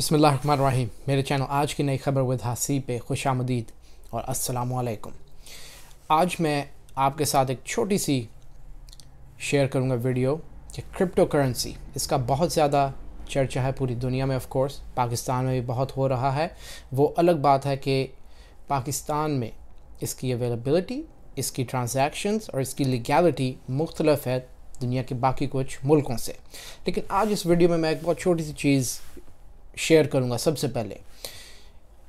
बसमीम मेरे चैनल आज की नई खबर विद हासी पे खुश आमदीद और असलकुम आज मैं आपके साथ एक छोटी सी शेयर करूँगा वीडियो कि क्रिप्टो करेंसी इसका बहुत ज़्यादा चर्चा है पूरी दुनिया में ऑफ कोर्स पाकिस्तान में भी बहुत हो रहा है वो अलग बात है कि पाकिस्तान में इसकी अवेलेबिलिटी इसकी ट्रांजैक्शंस और इसकी लिगैलिटी मुख्तलफ है दुनिया के बाकी कुछ मुल्कों से लेकिन आज इस वीडियो में मैं एक बहुत छोटी सी चीज़ शेयर करूँगा सबसे पहले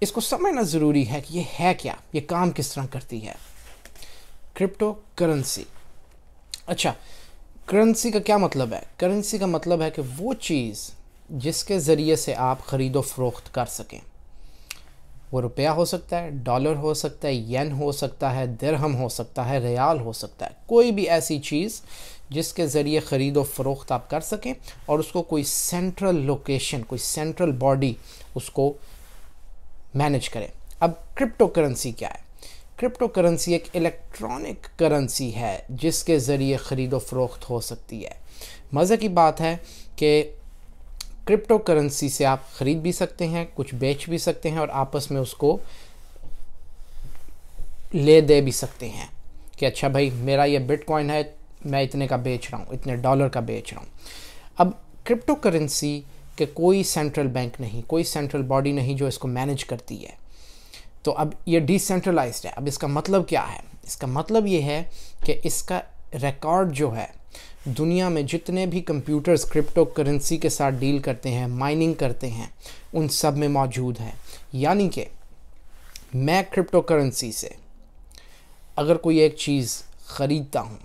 इसको समझना ज़रूरी है कि ये है क्या ये काम किस तरह करती है क्रिप्टो करेंसी अच्छा करेंसी का क्या मतलब है करेंसी का मतलब है कि वो चीज़ जिसके ज़रिए से आप ख़रीदो फरोख्त कर सकें वो रुपया हो सकता है डॉलर हो सकता है येन हो सकता है दरहम हो सकता है रियाल हो सकता है कोई भी ऐसी चीज़ जिसके ज़रिए ख़रीद व फ़रोख्त आप कर सकें और उसको कोई सेंट्रल लोकेशन कोई सेंट्रल बॉडी उसको मैनेज करें अब क्रिप्टो करेंसी क्या है क्रिप्टो करेंसी एक इलेक्ट्रॉनिक करेंसी है जिसके ज़रिए ख़रीद व फरोख्त हो सकती है मज़े की बात है कि क्रिप्टो करेंसी से आप ख़रीद भी सकते हैं कुछ बेच भी सकते हैं और आपस में उसको ले दे भी सकते हैं कि अच्छा भाई मेरा ये बिटकॉइन है मैं इतने का बेच रहा हूँ इतने डॉलर का बेच रहा हूँ अब क्रिप्टो करेंसी के कोई सेंट्रल बैंक नहीं कोई सेंट्रल बॉडी नहीं जो इसको मैनेज करती है तो अब ये डिसेंट्रलाइज है अब इसका मतलब क्या है इसका मतलब ये है कि इसका रिकॉर्ड जो है दुनिया में जितने भी कंप्यूटर्स क्रिप्टो करेंसी के साथ डील करते हैं माइनिंग करते हैं उन सब में मौजूद है यानी कि मैं क्रिप्टो करेंसी से अगर कोई एक चीज़ ख़रीदता हूँ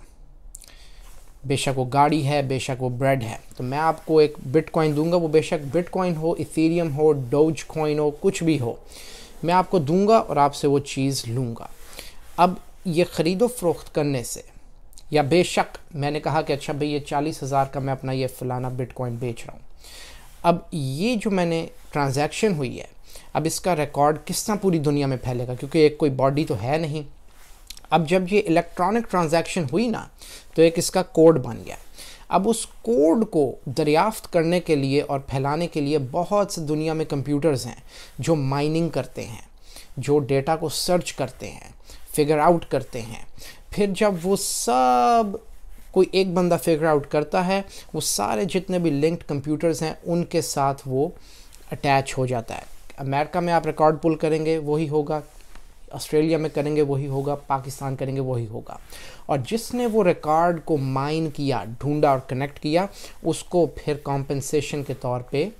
बेशक वो गाड़ी है बेशक वो ब्रेड है तो मैं आपको एक बिटकॉइन दूंगा वो बेशक बिटकॉइन हो इथेरियम हो डोज कॉइन हो कुछ भी हो मैं आपको दूंगा और आपसे वो चीज़ लूँगा अब ये ख़रीदो फरोख्त करने से या बेशक मैंने कहा कि अच्छा भाई ये चालीस हज़ार का मैं अपना ये फ़लाना बिटकॉइन बेच रहा हूँ अब ये जो मैंने ट्रांजैक्शन हुई है अब इसका रिकॉर्ड किस तरह पूरी दुनिया में फैलेगा क्योंकि एक कोई बॉडी तो है नहीं अब जब ये इलेक्ट्रॉनिक ट्रांजैक्शन हुई ना तो एक इसका कोड बन गया अब उस कोड को दरियाफ्त करने के लिए और फैलाने के लिए बहुत से दुनिया में कंप्यूटर्स हैं जो माइनिंग करते हैं जो डेटा को सर्च करते हैं फिगर आउट करते हैं फिर जब वो सब कोई एक बंदा फिगर आउट करता है वो सारे जितने भी लिंक्ड कंप्यूटर्स हैं उनके साथ वो अटैच हो जाता है अमेरिका में आप रिकॉर्ड पुल करेंगे वही होगा ऑस्ट्रेलिया में करेंगे वही होगा पाकिस्तान करेंगे वही होगा और जिसने वो रिकॉर्ड को माइन किया ढूंढा और कनेक्ट किया उसको फिर कॉम्पनसेशन के तौर पे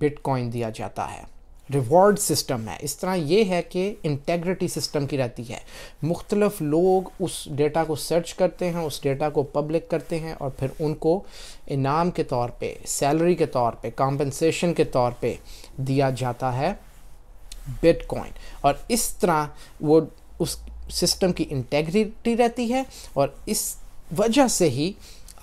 बिटकॉइन दिया जाता है रिवॉर्ड सिस्टम है इस तरह ये है कि इंटेग्रिटी सिस्टम की रहती है मुख्तलफ लोग उस डेटा को सर्च करते हैं उस डेटा को पब्लिक करते हैं और फिर उनको इनाम के तौर पे सैलरी के तौर पे कॉम्पनसेशन के तौर पे दिया जाता है बिटकॉइन और इस तरह वो उस सिस्टम की इंटेग्रिटी रहती है और इस वजह से ही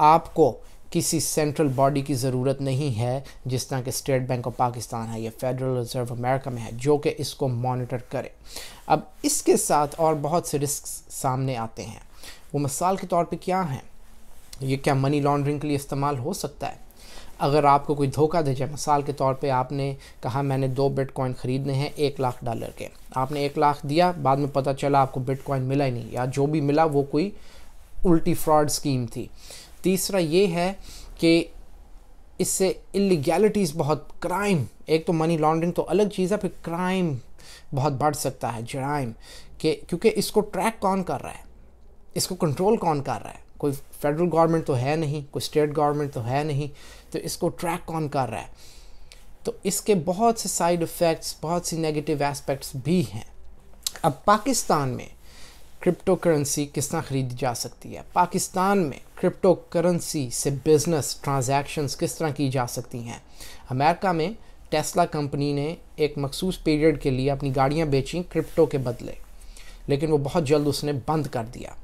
आपको किसी सेंट्रल बॉडी की ज़रूरत नहीं है जिस तरह के स्टेट बैंक ऑफ पाकिस्तान है या फेडरल रिजर्व अमेरिका में है जो कि इसको मॉनिटर करे अब इसके साथ और बहुत से रिस्क सामने आते हैं वो मिसाल के तौर पे क्या हैं ये क्या मनी लॉन्ड्रिंग के लिए इस्तेमाल हो सकता है अगर आपको कोई धोखा दे जाए मिसाल के तौर पे आपने कहा मैंने दो बिटकॉइन ख़रीदने हैं एक लाख डॉलर के आपने एक लाख दिया बाद में पता चला आपको बिटकॉइन मिला ही नहीं या जो भी मिला वो कोई उल्टी फ्रॉड स्कीम थी तीसरा ये है कि इससे इलीगैलिटीज़ बहुत क्राइम एक तो मनी लॉन्ड्रिंग तो अलग चीज़ है फिर क्राइम बहुत बढ़ सकता है जराइम के क्योंकि इसको ट्रैक कौन कर रहा है इसको कंट्रोल कौन कर रहा है कोई फेडरल गवर्नमेंट तो है नहीं कोई स्टेट गवर्नमेंट तो है नहीं तो इसको ट्रैक कौन कर रहा है तो इसके बहुत से साइड इफ़ेक्ट्स बहुत सी नेगेटिव एस्पेक्ट्स भी हैं अब पाकिस्तान में क्रिप्टो करेंसी किस तरह खरीदी जा सकती है पाकिस्तान में क्रिप्टो करेंसी से बिज़नेस ट्रांजैक्शंस किस तरह की जा सकती हैं अमेरिका में टेस्ला कंपनी ने एक मखसूस पीरियड के लिए अपनी गाड़ियाँ बेची क्रिप्टो के बदले लेकिन वो बहुत जल्द उसने बंद कर दिया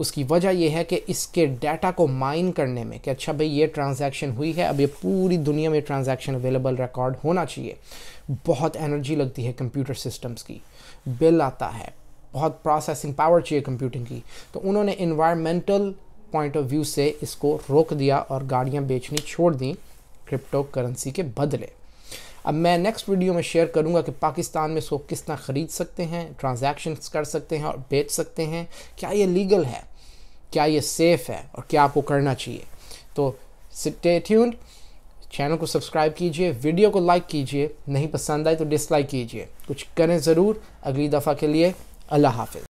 उसकी वजह यह है कि इसके डाटा को माइन करने में कि अच्छा भाई ये ट्रांजैक्शन हुई है अब ये पूरी दुनिया में ट्रांजैक्शन अवेलेबल रिकॉर्ड होना चाहिए बहुत एनर्जी लगती है कंप्यूटर सिस्टम्स की बिल आता है बहुत प्रोसेसिंग पावर चाहिए कंप्यूटिंग की तो उन्होंने इन्वायरमेंटल पॉइंट ऑफ व्यू से इसको रोक दिया और गाड़ियाँ बेचनी छोड़ दी क्रिप्टो करेंसी के बदले अब मैं नेक्स्ट वीडियो में शेयर करूंगा कि पाकिस्तान में इसको किस तरह ख़रीद सकते हैं ट्रांजैक्शंस कर सकते हैं और बेच सकते हैं क्या ये लीगल है क्या ये सेफ़ है और क्या आपको करना चाहिए तो स्टे ट्यून्ड चैनल को सब्सक्राइब कीजिए वीडियो को लाइक कीजिए नहीं पसंद आए तो डिसलाइक कीजिए कुछ करें ज़रूर अगली दफ़ा के लिए अल्लाह हाफिज़